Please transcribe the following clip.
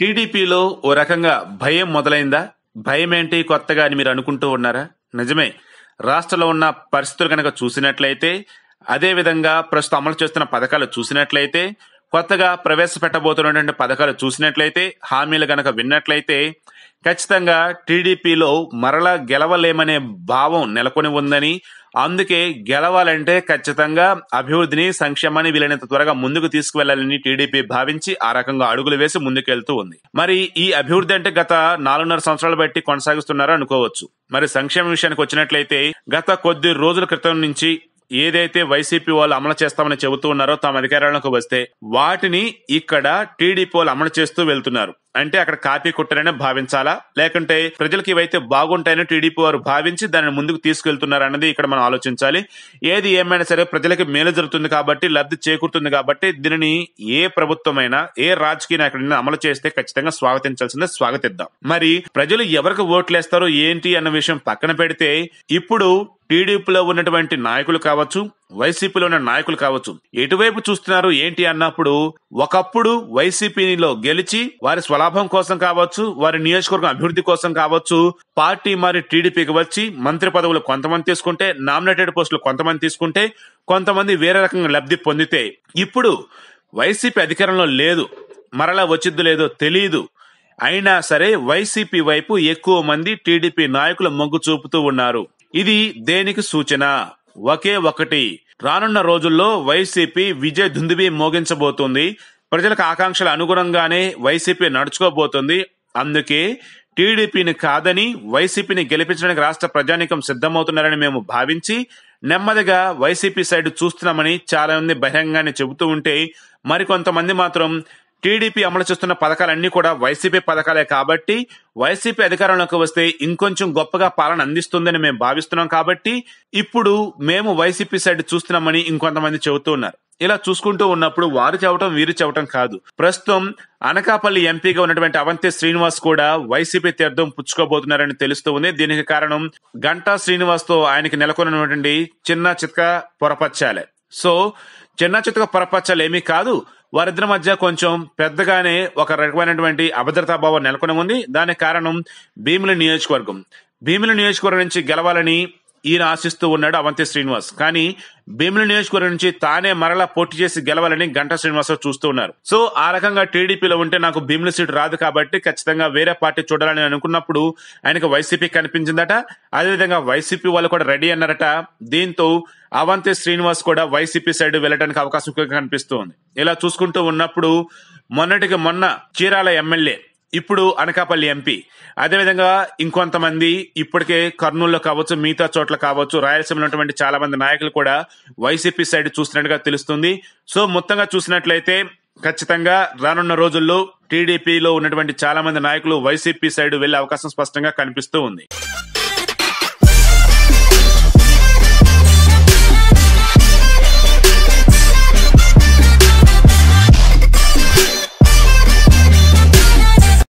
టీడీపీలో ఓ రకంగా భయం మొదలైందా భయం ఏంటి కొత్తగా అని మీరు అనుకుంటూ ఉన్నారా నిజమే రాష్ట్రంలో ఉన్న పరిస్థితులు కనుక చూసినట్లయితే అదేవిధంగా ప్రస్తుతం అమలు చేస్తున్న పథకాలు చూసినట్లయితే కొత్తగా ప్రవేశపెట్టబోతున్నటువంటి పథకాలు చూసినట్లయితే హామీలు కనుక విన్నట్లయితే ఖచ్చితంగా టీడీపీలో మరలా గెలవలేమనే భావం నెలకొని ఉందని అందుకే గెలవాలంటే ఖచ్చితంగా అభివృద్ధిని సంక్షేమాన్ని వీలైనంత త్వరగా ముందుకు తీసుకువెళ్లాలని టీడీపీ భావించి ఆ రకంగా అడుగులు వేసి ముందుకెళ్తూ ఉంది మరి ఈ అభివృద్ధి అంటే గత నాలుగున్నర సంవత్సరాలు బట్టి కొనసాగిస్తున్నారు అనుకోవచ్చు మరి సంక్షేమ విషయానికి వచ్చినట్లయితే గత కొద్ది రోజుల క్రితం నుంచి ఏదైతే వైసీపీ వాళ్ళు అమలు చేస్తామని చెబుతూ ఉన్నారో తమ అధికారంలోకి వస్తే వాటిని ఇక్కడ టీడీపీ వాళ్ళు అమలు చేస్తూ వెళ్తున్నారు అంటే అక్కడ కాపీ కుట్టరని భావించాలా లేకుంటే ప్రజలకు ఇవైతే బాగుంటాయని టీడీపీ వారు భావించి దానిని ముందుకు తీసుకెళ్తున్నారు అన్నది ఇక్కడ మనం ఆలోచించాలి ఏది ఏమైనా సరే ప్రజలకు మేలు జరుగుతుంది కాబట్టి లబ్ధి చేకూరుతుంది కాబట్టి దీనిని ఏ ప్రభుత్వమైనా ఏ రాజకీయ నాయకుడిని అమలు చేస్తే ఖచ్చితంగా స్వాగతించాల్సిందే స్వాగతిద్దాం మరి ప్రజలు ఎవరికి ఓట్లేస్తారో ఏంటి అన్న విషయం పక్కన పెడితే ఇప్పుడు టీడీపీలో ఉన్నటువంటి నాయకులు కావచ్చు వైసీపీలో ఉన్న నాయకులు కావచ్చు ఎటువైపు చూస్తున్నారు ఏంటి అన్నప్పుడు ఒకప్పుడు వైసీపీలో గెలిచి వారి స్వలాభం కోసం కావచ్చు వారి నియోజకవర్గం అభివృద్ధి కోసం కావచ్చు పార్టీ మరి టీడీపీకి వచ్చి మంత్రి పదవులు కొంతమంది తీసుకుంటే నామినేటెడ్ పోస్టులు కొంతమంది తీసుకుంటే కొంతమంది వేరే రకంగా లబ్ధి పొందితే ఇప్పుడు వైసీపీ అధికారంలో లేదు మరలా వచ్చిద్దు లేదో తెలియదు అయినా సరే వైసీపీ వైపు ఎక్కువ మంది టీడీపీ నాయకులు మొగ్గు చూపుతూ ఉన్నారు ఇది దేనికి సూచన ఒకే ఒకటి రానున్న రోజుల్లో వైసీపీ విజయ దుందుబి మోగించబోతుంది ప్రజలకు ఆకాంక్షల అనుగుణంగానే వైసీపీ నడుచుకోబోతుంది అందుకే టీడీపీని కాదని వైసీపీని గెలిపించడానికి రాష్ట్ర ప్రజానీకం సిద్ధమవుతున్నారని మేము భావించి నెమ్మదిగా వైసీపీ సైడ్ చూస్తున్నామని చాలా మంది బహిరంగానే చెబుతూ ఉంటే మరికొంతమంది మాత్రం టీడీపీ అమలు చేస్తున్న పథకాలన్నీ కూడా వైసీపీ పథకాలే కాబట్టి వైసీపీ అధికారంలోకి వస్తే ఇంకొంచెం గొప్పగా పాలన అందిస్తుందని మేము భావిస్తున్నాం కాబట్టి ఇప్పుడు మేము వైసీపీ సైడ్ చూస్తున్నామని ఇంకొంతమంది చెబుతూ ఉన్నారు ఇలా చూసుకుంటూ ఉన్నప్పుడు వారు చెవటం వీరు చెవటం కాదు ప్రస్తుతం అనకాపల్లి ఎంపీగా ఉన్నటువంటి అవంతి శ్రీనివాస్ కూడా వైసీపీ తీర్థం పుచ్చుకోబోతున్నారని తెలుస్తూ ఉంది దీనికి కారణం గంటా శ్రీనివాస్ తో ఆయనకి నెలకొన్నటువంటి చిన్న చిత్క పొరపచ్చాలే సో చిన్న చిత్క పొరపచ్చాలు ఏమీ కాదు వారిద్దరి మధ్య కొంచెం పెద్దగానే ఒక రకమైనటువంటి అభద్రతా భావం నెలకొని ఉంది దానికి కారణం భీముల నియోజకవర్గం భీముల నియోజకవర్గం నుంచి గెలవాలని ఈయన ఆశిస్తూ ఉన్నాడు అవంతి శ్రీనివాస్ కానీ భీమిలి నియోజకవర్గం నుంచి తానే మరలా పోటీ చేసి గెలవాలని గంటా శ్రీనివాసరావు చూస్తూ ఉన్నారు సో ఆ రకంగా టీడీపీలో ఉంటే నాకు భీమిలి సీట్ రాదు కాబట్టి ఖచ్చితంగా వేరే పార్టీ చూడాలని అనుకున్నప్పుడు ఆయనకు వైసీపీ కనిపించిందట అదేవిధంగా వైసీపీ వాళ్ళు కూడా రెడీ అన్నారట దీంతో అవంతి శ్రీనివాస్ కూడా వైసీపీ సైడ్ వెళ్ళడానికి అవకాశం కనిపిస్తుంది ఇలా చూసుకుంటూ ఉన్నప్పుడు మొన్నటికి మొన్న చీరాల ఎమ్మెల్యే ఇప్పుడు అనకాపల్లి ఎంపీ అదేవిధంగా ఇంకొంతమంది ఇప్పటికే కర్నూలులో కావచ్చు మిగతా చోట్ల కావచ్చు రాయలసీమలో ఉన్నటువంటి చాలా మంది నాయకులు కూడా వైసీపీ సైడ్ చూస్తున్నట్టుగా తెలుస్తుంది సో మొత్తంగా చూసినట్లయితే ఖచ్చితంగా రానున్న రోజుల్లో టీడీపీలో ఉన్నటువంటి చాలా మంది నాయకులు వైసీపీ సైడ్ వెళ్లే అవకాశం స్పష్టంగా కనిపిస్తూ ఉంది